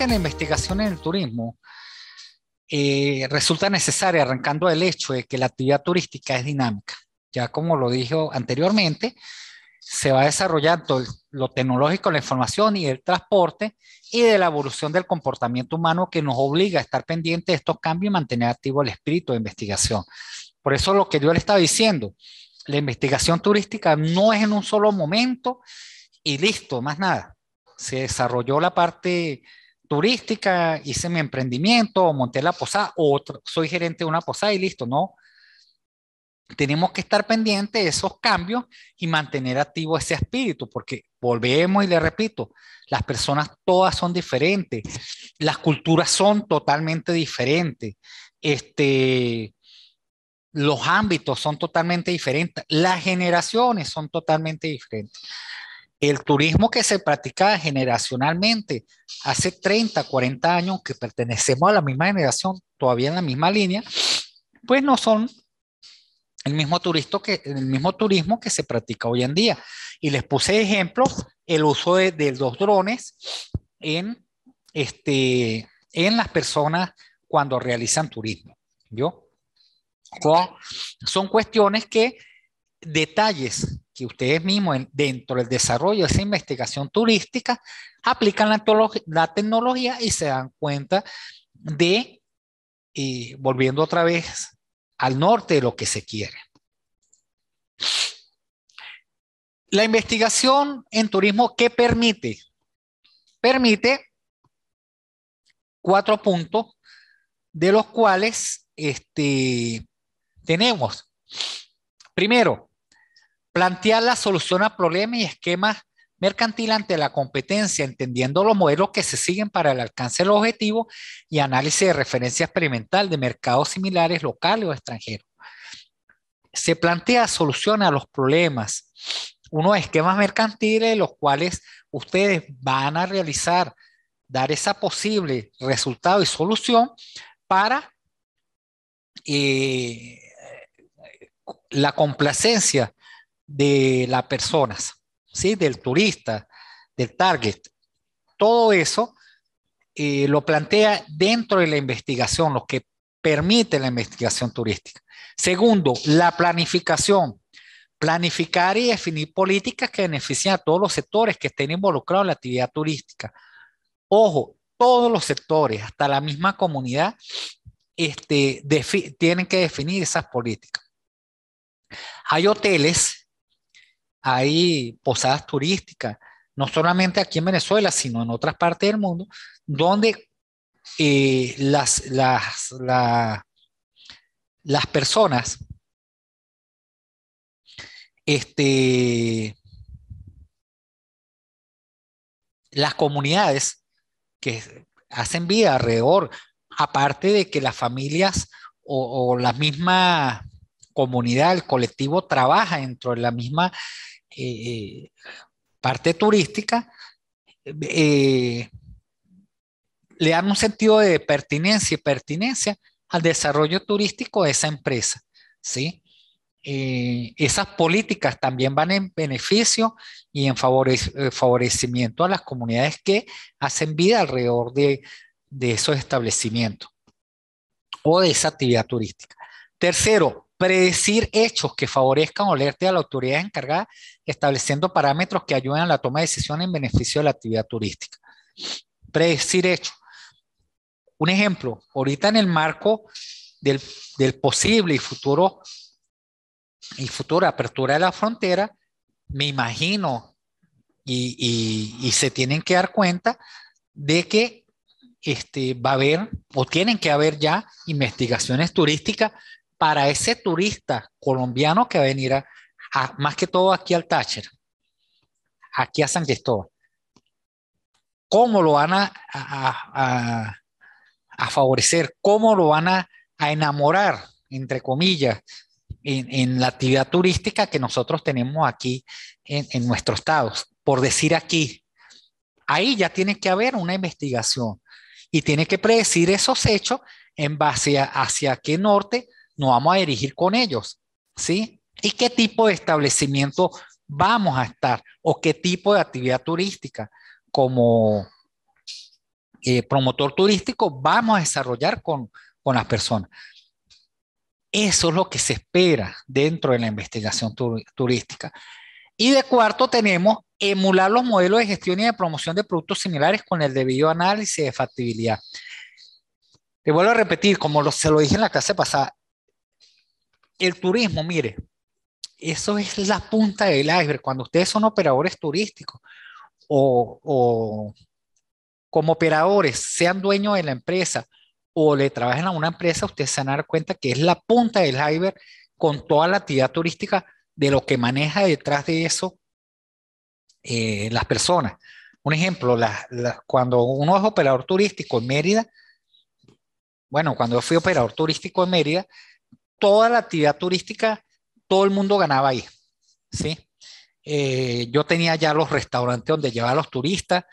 en la investigación en el turismo eh, resulta necesaria arrancando del hecho de que la actividad turística es dinámica. Ya como lo dije anteriormente, se va desarrollando lo tecnológico, la información y el transporte y de la evolución del comportamiento humano que nos obliga a estar pendiente de estos cambios y mantener activo el espíritu de investigación. Por eso lo que yo le estaba diciendo, la investigación turística no es en un solo momento y listo, más nada. Se desarrolló la parte turística, hice mi emprendimiento, monté la posada, o soy gerente de una posada y listo, no. Tenemos que estar pendientes de esos cambios y mantener activo ese espíritu, porque volvemos y le repito, las personas todas son diferentes, las culturas son totalmente diferentes, este, los ámbitos son totalmente diferentes, las generaciones son totalmente diferentes. El turismo que se practicaba generacionalmente hace 30, 40 años, que pertenecemos a la misma generación, todavía en la misma línea, pues no son el mismo, que, el mismo turismo que se practica hoy en día. Y les puse ejemplos, ejemplo el uso de, los drones en, este, en las personas cuando realizan turismo. ¿yo? Son cuestiones que, detalles que ustedes mismos dentro del desarrollo de esa investigación turística aplican la, tecnología y se dan cuenta de, eh, volviendo otra vez al norte de lo que se quiere. La investigación en turismo, ¿qué permite? Permite cuatro puntos, de los cuales este, tenemos. Primero, plantear la solución a problemas y esquemas mercantiles ante la competencia, entendiendo los modelos que se siguen para el alcance del objetivo y análisis de referencia experimental de mercados similares locales o extranjeros. Se plantea solución a los problemas, unos esquemas mercantiles los cuales ustedes van a realizar, dar esa posible resultado y solución para eh, la complacencia de las personas, ¿sí? del turista, del target. Todo eso eh, lo plantea dentro de la investigación, lo que permite la investigación turística. Segundo, la planificación. Planificar y definir políticas que beneficien a todos los sectores que estén involucrados en la actividad turística. Ojo, todos los sectores, hasta la misma comunidad, este, tienen que definir esas políticas. Hay hoteles hay posadas turísticas, no solamente aquí en Venezuela, sino en otras partes del mundo, donde eh, las, las, las personas este, las comunidades que hacen vida alrededor, aparte de que las familias o, o la misma comunidad, el colectivo trabaja dentro de la misma eh, eh, parte turística, eh, le dan un sentido de pertinencia y pertinencia al desarrollo turístico de esa empresa. ¿sí? esas políticas también van en beneficio y en favorecimiento a las comunidades que hacen vida alrededor de esos establecimientos o de esa actividad turística. Tercero, predecir hechos que favorezcan o alerten a la autoridad encargada, estableciendo parámetros que ayuden a la toma de decisiones en beneficio de la actividad turística. Predecir hechos. Un ejemplo, ahorita en el marco del, posible y futuro y futura apertura de la frontera, me imagino y, y, se tienen que dar cuenta de que este, va a haber o tienen que haber ya investigaciones turísticas para ese turista colombiano que va a venir a, más que todo aquí al Táchira, aquí a San Cristóbal. ¿Cómo lo van a, favorecer? ¿Cómo lo van a, enamorar, entre comillas, en, la actividad turística que nosotros tenemos aquí en, en nuestro estado? Por decir aquí, ahí ya tiene que haber una investigación y tiene que predecir esos hechos en base hacia qué norte nos vamos a dirigir con ellos, ¿sí? ¿Y qué tipo de establecimiento vamos a estar? ¿O qué tipo de actividad turística? Como eh, promotor turístico vamos a desarrollar con, con las personas. Eso es lo que se espera dentro de la investigación turística. Y de cuarto tenemos emular los modelos de gestión y de promoción de productos similares con el debido análisis de factibilidad. Te vuelvo a repetir, como se lo dije en la clase pasada, el turismo, mire, eso es la punta del iceberg. Cuando ustedes son operadores turísticos o, como operadores, sean dueños de la empresa o le trabajen a una empresa, ustedes se van a dar cuenta que es la punta del iceberg con toda la actividad turística de lo que maneja detrás de eso eh, las personas. Un ejemplo, cuando uno es operador turístico en Mérida, bueno, cuando yo fui operador turístico en Mérida, toda la actividad turística, todo el mundo ganaba ahí, ¿sí? Eh, yo tenía ya los restaurantes donde llevaba a los turistas,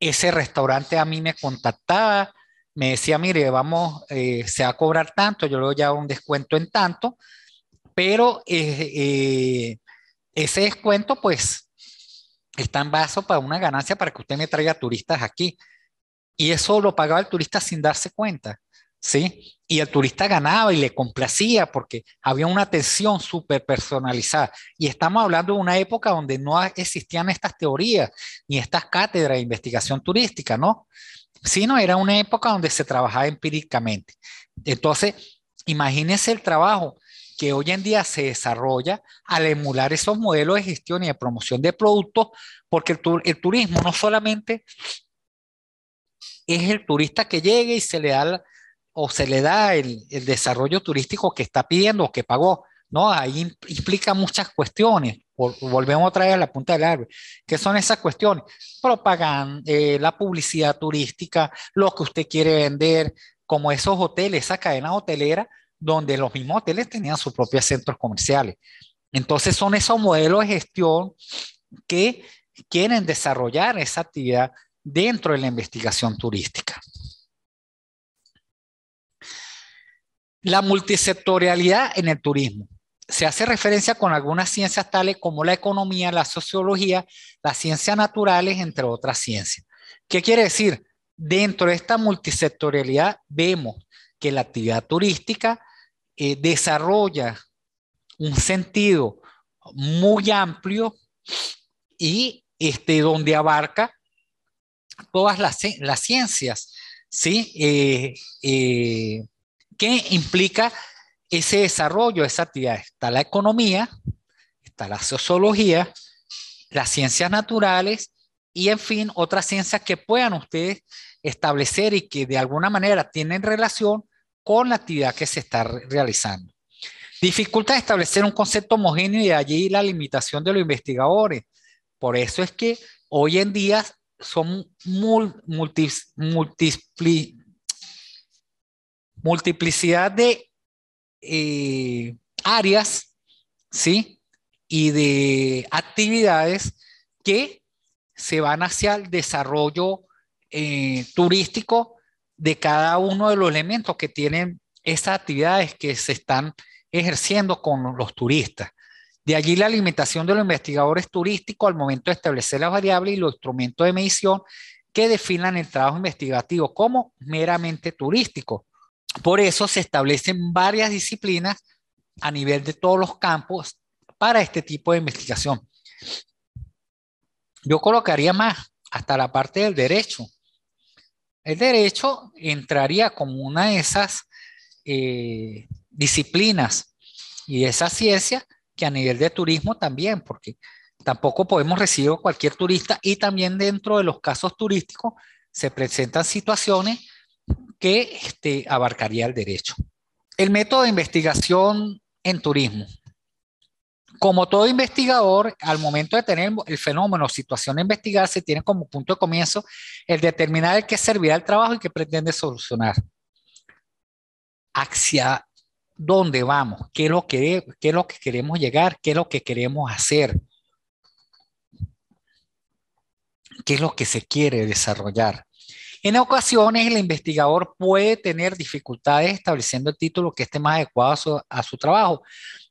ese restaurante a mí me contactaba, me decía, mire, vamos, eh, se va a cobrar tanto, yo le doy ya un descuento en tanto, pero eh, ese descuento, pues, está en vaso para una ganancia para que usted me traiga turistas aquí. Y eso lo pagaba el turista sin darse cuenta. ¿sí? Y el turista ganaba y le complacía porque había una atención súper personalizada. Y estamos hablando de una época donde no existían estas teorías ni estas cátedras de investigación turística, ¿no? Sino era una época donde se trabajaba empíricamente. Entonces, imagínense el trabajo que hoy en día se desarrolla al emular esos modelos de gestión y de promoción de productos, porque el, turismo no solamente es el turista que llega y se le da o se le da el, desarrollo turístico que está pidiendo o que pagó. ¿no? Ahí implica muchas cuestiones. Volvemos otra vez a la punta del árbol. ¿Qué son esas cuestiones? Propaganda, eh, la publicidad turística, lo que usted quiere vender, como esos hoteles, esa cadena hotelera donde los mismos hoteles tenían sus propios centros comerciales. Entonces son esos modelos de gestión que quieren desarrollar esa actividad dentro de la investigación turística. La multisectorialidad en el turismo. Se hace referencia con algunas ciencias tales como la economía, la sociología, las ciencias naturales, entre otras ciencias. ¿Qué quiere decir? Dentro de esta multisectorialidad vemos que la actividad turística eh, desarrolla un sentido muy amplio y este, donde abarca todas las, ciencias, ¿sí? Eh, eh, ¿Qué implica ese desarrollo, esa actividad? Está la economía, está la sociología, las ciencias naturales y, en fin, otras ciencias que puedan ustedes establecer y que de alguna manera tienen relación con la actividad que se está realizando. Dificultad de establecer un concepto homogéneo y de allí la limitación de los investigadores. Por eso es que hoy en día son multi, multiplicidad de eh, áreas, ¿sí? Y de actividades que se van hacia el desarrollo eh, turístico de cada uno de los elementos que tienen esas actividades que se están ejerciendo con los turistas. De allí la limitación de los investigadores turísticos al momento de establecer las variables y los instrumentos de medición que definan el trabajo investigativo como meramente turístico, por eso se establecen varias disciplinas a nivel de todos los campos para este tipo de investigación. Yo colocaría más hasta la parte del derecho. El derecho entraría como una de esas eh, disciplinas y esa ciencia que a nivel de turismo también, porque tampoco podemos recibir cualquier turista y también dentro de los casos turísticos se presentan situaciones que este, abarcaría el derecho. El método de investigación en turismo. Como todo investigador, al momento de tener el fenómeno o situación a investigar, se tiene como punto de comienzo el determinar el qué servirá el trabajo y qué pretende solucionar. Hacia dónde vamos, qué lo que, qué es lo que queremos llegar, qué es lo que queremos hacer, qué es lo que se quiere desarrollar. En ocasiones el investigador puede tener dificultades estableciendo el título que esté más adecuado a su, trabajo,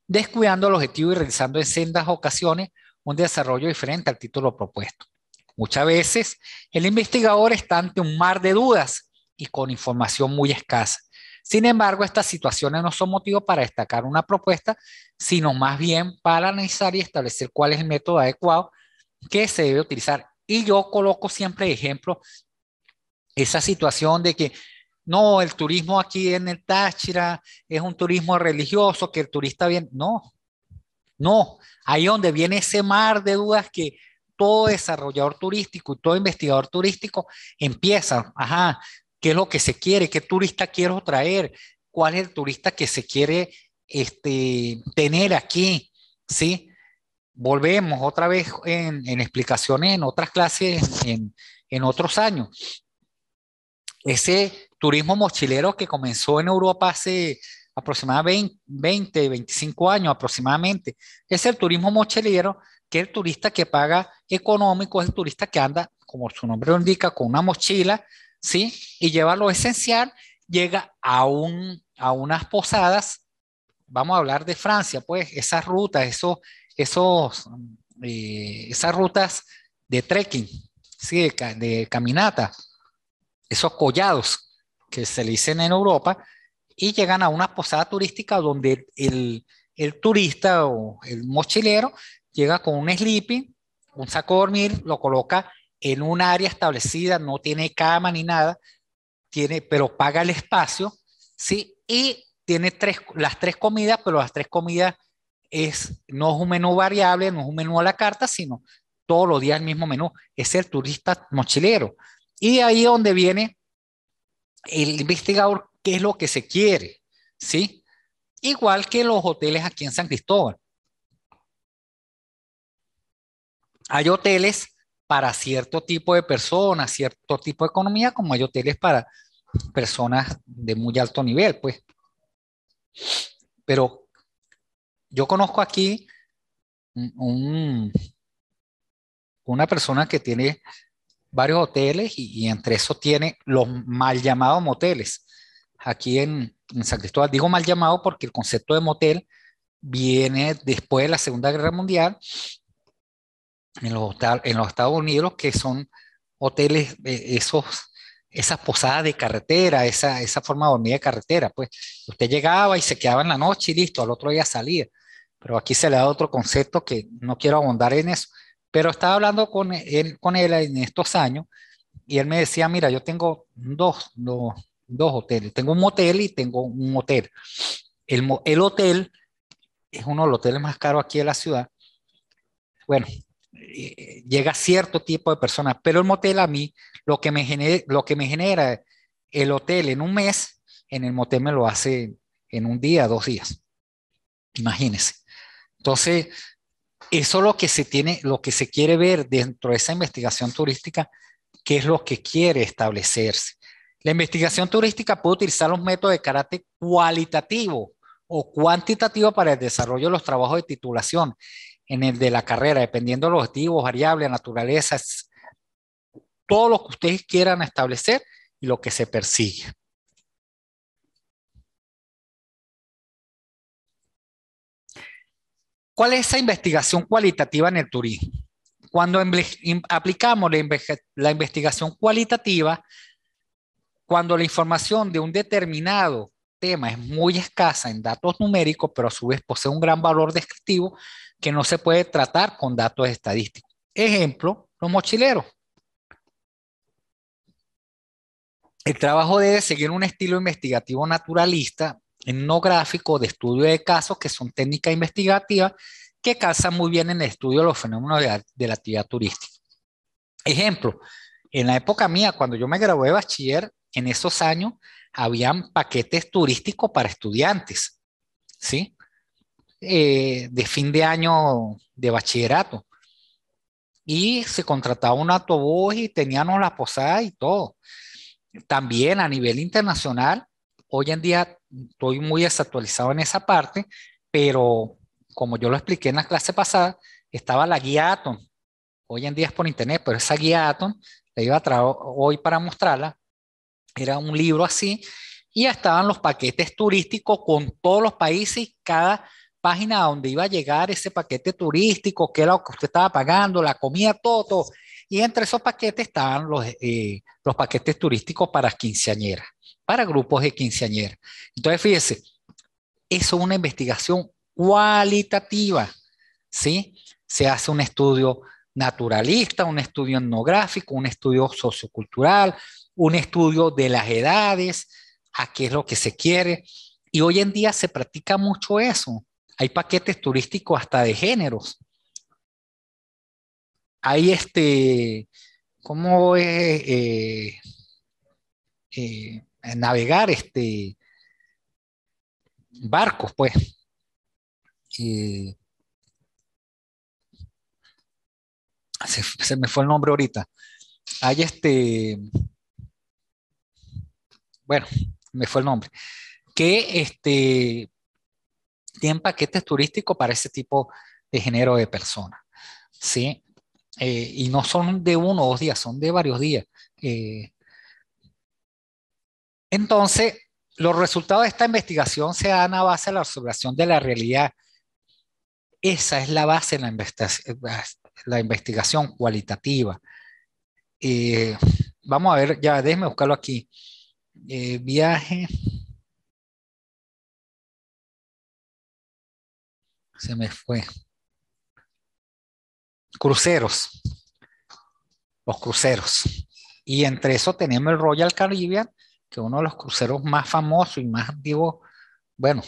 descuidando el objetivo y realizando en sendas ocasiones un desarrollo diferente al título propuesto. Muchas veces el investigador está ante un mar de dudas y con información muy escasa. Sin embargo, estas situaciones no son motivo para destacar una propuesta, sino más bien para analizar y establecer cuál es el método adecuado que se debe utilizar. Y yo coloco siempre ejemplos esa situación de que no, el turismo aquí en el Táchira es un turismo religioso, que el turista viene. No, no, ahí donde viene ese mar de dudas que todo desarrollador turístico y todo investigador turístico empieza, ajá, ¿qué es lo que se quiere? ¿Qué turista quiero traer? ¿Cuál es el turista que se quiere este, tener aquí? ¿Sí? Volvemos otra vez en, explicaciones en otras clases en otros años ese turismo mochilero que comenzó en Europa hace aproximadamente 20, 25 años aproximadamente, es el turismo mochilero, que el turista que paga económico, es el turista que anda, como su nombre lo indica, con una mochila, ¿sí? Y lleva lo esencial, llega a, unas posadas, vamos a hablar de Francia, pues esas rutas, esos, esos, eh, esas rutas de trekking, ¿sí? de caminata esos collados que se le dicen en Europa, y llegan a una posada turística donde el, el turista o el mochilero llega con un sleeping, un saco de dormir, lo coloca en un área establecida, no tiene cama ni nada, tiene, pero paga el espacio, ¿sí? Y tiene tres, las tres comidas, pero las tres comidas es, no es un menú variable, no es un menú a la carta, sino todos los días el mismo menú. Es el turista mochilero. Y ahí es donde viene el investigador, qué es lo que se quiere, ¿sí? Igual que los hoteles aquí en San Cristóbal. Hay hoteles para cierto tipo de personas, cierto tipo de economía, como hay hoteles para personas de muy alto nivel, pues. Pero yo conozco aquí una persona que tiene varios hoteles y, entre eso tiene los mal llamados moteles. Aquí en, San Cristóbal digo mal llamado porque el concepto de motel viene después de la Segunda Guerra Mundial en los, Estados Unidos, que son hoteles, eh, esos, esas posadas de carretera, esa, esa forma de dormir de carretera. Pues usted llegaba y se quedaba en la noche y listo, al otro día salía. Pero aquí se le da otro concepto que no quiero abundar en eso pero estaba hablando con él, con él en estos años y él me decía, mira, yo tengo dos, hoteles, tengo un motel y tengo un hotel. El, hotel es uno de los hoteles más caros aquí de la ciudad. Bueno, eh, llega cierto tipo de personas, pero el motel a mí, lo que me, lo que me genera el hotel en un mes, en el motel me lo hace en un día, dos días. Imagínense. Entonces, eso es lo que se tiene, lo que se quiere ver dentro de esa investigación turística, qué es lo que quiere establecerse. La investigación turística puede utilizar los métodos de carácter cualitativo o cuantitativo para el desarrollo de los trabajos de titulación en el de la carrera, dependiendo de los objetivos, variables, naturalezas, todo lo que ustedes quieran establecer y lo que se persigue. ¿Cuál es esa investigación cualitativa en el turismo? Cuando aplicamos la, investigación cualitativa, cuando la información de un determinado tema es muy escasa en datos numéricos, pero a su vez posee un gran valor descriptivo que no se puede tratar con datos estadísticos. Ejemplo, los mochileros. El trabajo debe seguir un estilo investigativo naturalista en gráfico de estudio de casos, que son técnicas investigativas que calzan muy bien en el estudio de los fenómenos de, la actividad turística. Ejemplo, en la época mía, cuando yo me gradué de bachiller, en esos años habían paquetes turísticos para estudiantes, ¿sí? Eh, de fin de año de bachillerato. Y se contrataba un autobús y teníamos la posada y todo. También a nivel internacional, Hoy en día estoy muy desactualizado en esa parte, pero como yo lo expliqué en la clase pasada, estaba la guía Atom. Hoy en día es por internet, pero esa guía Atom la iba a traer hoy para mostrarla. Era un libro así y estaban los paquetes turísticos con todos los países, cada página donde iba a llegar ese paquete turístico, que era lo que usted estaba pagando, la comida, todo, todo. Y entre esos paquetes estaban los, eh, los paquetes turísticos para quinceañeras para grupos de quinceañera. Entonces, fíjese, eso es una investigación cualitativa, ¿sí? Se hace un estudio naturalista, un estudio etnográfico, un estudio sociocultural, un estudio de las edades, a qué es lo que se quiere. Y hoy en día se practica mucho eso. Hay paquetes turísticos hasta de géneros. Hay este, ¿cómo es? eh, eh eh, navegar este barcos, pues. se, me fue el nombre ahorita. Hay este, bueno, me fue el nombre, que este, tienen paquetes turísticos para ese tipo de género de personas, ¿sí? Eh, y no son de uno o dos días, son de varios días. Eh, entonces, los resultados de esta investigación se dan a base de la observación de la realidad. Esa es la base de eh, la, investigación, cualitativa. Eh, vamos a ver, ya déjeme buscarlo aquí. Eh, viaje. Se me fue. Cruceros. Los cruceros. Y entre eso tenemos el Royal Caribbean, que uno de los cruceros más famosos y más antiguos, bueno,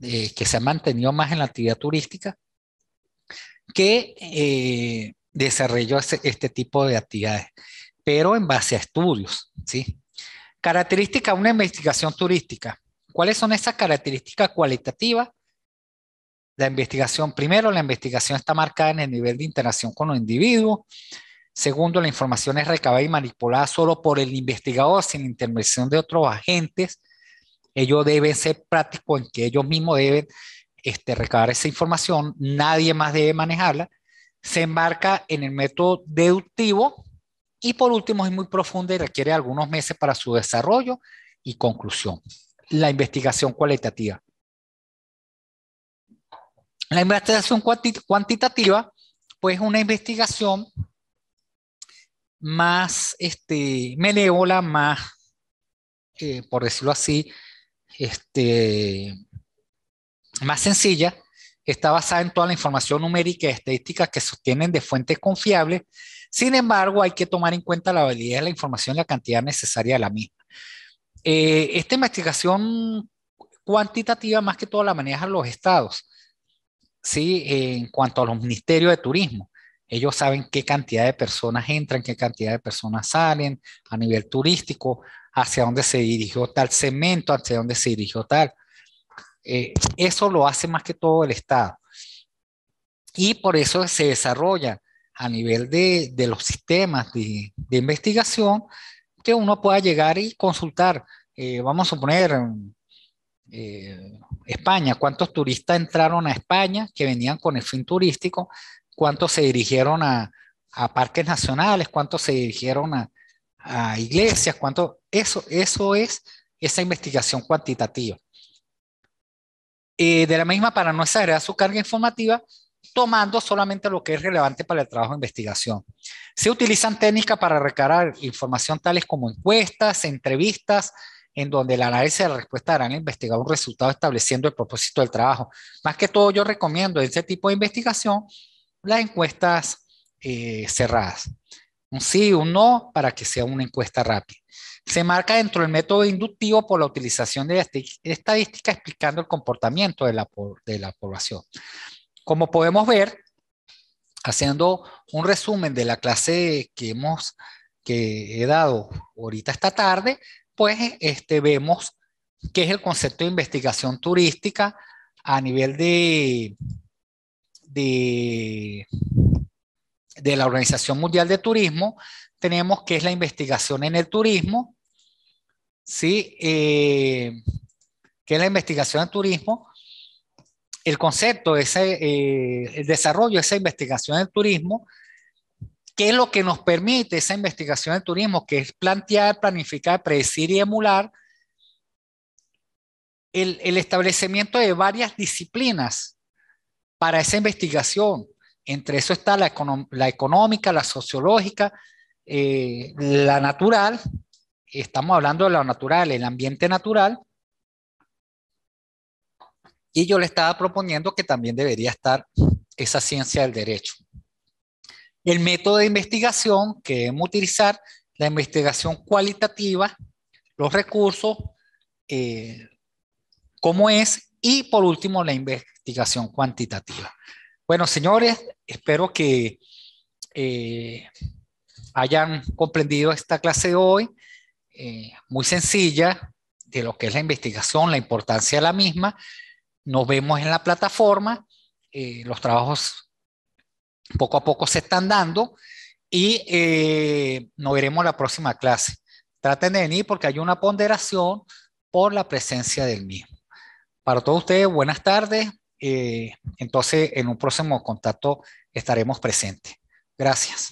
eh, que se ha mantenido más en la actividad turística, que eh, desarrolló este tipo de actividades, pero en base a estudios, ¿sí? Característica de una investigación turística. ¿Cuáles son esas características cualitativas? La investigación, primero, la investigación está marcada en el nivel de interacción con los individuos, Segundo, la información es recabada y manipulada solo por el investigador sin intervención de otros agentes. Ellos deben ser prácticos en que ellos mismos deben este, recabar esa información, nadie más debe manejarla. Se embarca en el método deductivo y por último es muy profunda y requiere algunos meses para su desarrollo y conclusión. La investigación cualitativa. La investigación cuantitativa, pues una investigación más este, benévola, más, eh, por decirlo así, este, más sencilla, está basada en toda la información numérica y estadística que sostienen de fuentes confiables. Sin embargo, hay que tomar en cuenta la validez de la información y la cantidad necesaria de la misma. Eh, esta investigación cuantitativa más que todo la manejan los estados, ¿sí? en cuanto a los ministerios de turismo. Ellos saben qué cantidad de personas entran, qué cantidad de personas salen a nivel turístico, hacia dónde se dirigió tal cemento, hacia dónde se dirigió tal. Eh, eso lo hace más que todo el Estado. Y por eso se desarrolla a nivel de, los sistemas de, investigación que uno pueda llegar y consultar. Eh, vamos a suponer, eh, España, cuántos turistas entraron a España que venían con el fin turístico, cuántos se dirigieron a, parques nacionales, cuántos se dirigieron a, iglesias, cuánto, eso, eso es esa investigación cuantitativa. Eh, de la misma, para no exagerar su carga informativa, tomando solamente lo que es relevante para el trabajo de investigación. Se utilizan técnicas para recargar información tales como encuestas, entrevistas, en donde el análisis de la respuesta harán investigar un resultado estableciendo el propósito del trabajo. Más que todo, yo recomiendo ese tipo de investigación las encuestas eh, cerradas. Un sí, un no, para que sea una encuesta rápida. Se marca dentro del método inductivo por la utilización de estadística explicando el comportamiento de la, población. Como podemos ver, haciendo un resumen de la clase que hemos que he dado ahorita esta tarde, pues este, vemos qué es el concepto de investigación turística a nivel de de, la Organización Mundial de Turismo, tenemos que es la investigación en el turismo, ¿sí? Eh, que es la investigación en turismo, el concepto, ese, eh, el desarrollo de esa investigación en turismo, ¿qué es lo que nos permite esa investigación en turismo? Que es plantear, planificar, predecir y emular el, el establecimiento de varias disciplinas para esa investigación. Entre eso está la, económica, la sociológica, eh, la natural, estamos hablando de lo natural, el ambiente natural, y yo le estaba proponiendo que también debería estar esa ciencia del derecho. El método de investigación que debemos utilizar, la investigación cualitativa, los recursos, eh, cómo es, y por último la, investigación investigación cuantitativa. Bueno, señores, espero que eh, hayan comprendido esta clase de hoy, eh, muy sencilla, de lo que es la investigación, la importancia de la misma. Nos vemos en la plataforma, eh, los trabajos poco a poco se están dando y nos veremos la próxima clase. Traten de venir porque hay una ponderación por la presencia del mismo. Para todos ustedes, buenas tardes, eh, entonces en un próximo contacto estaremos presentes. Gracias.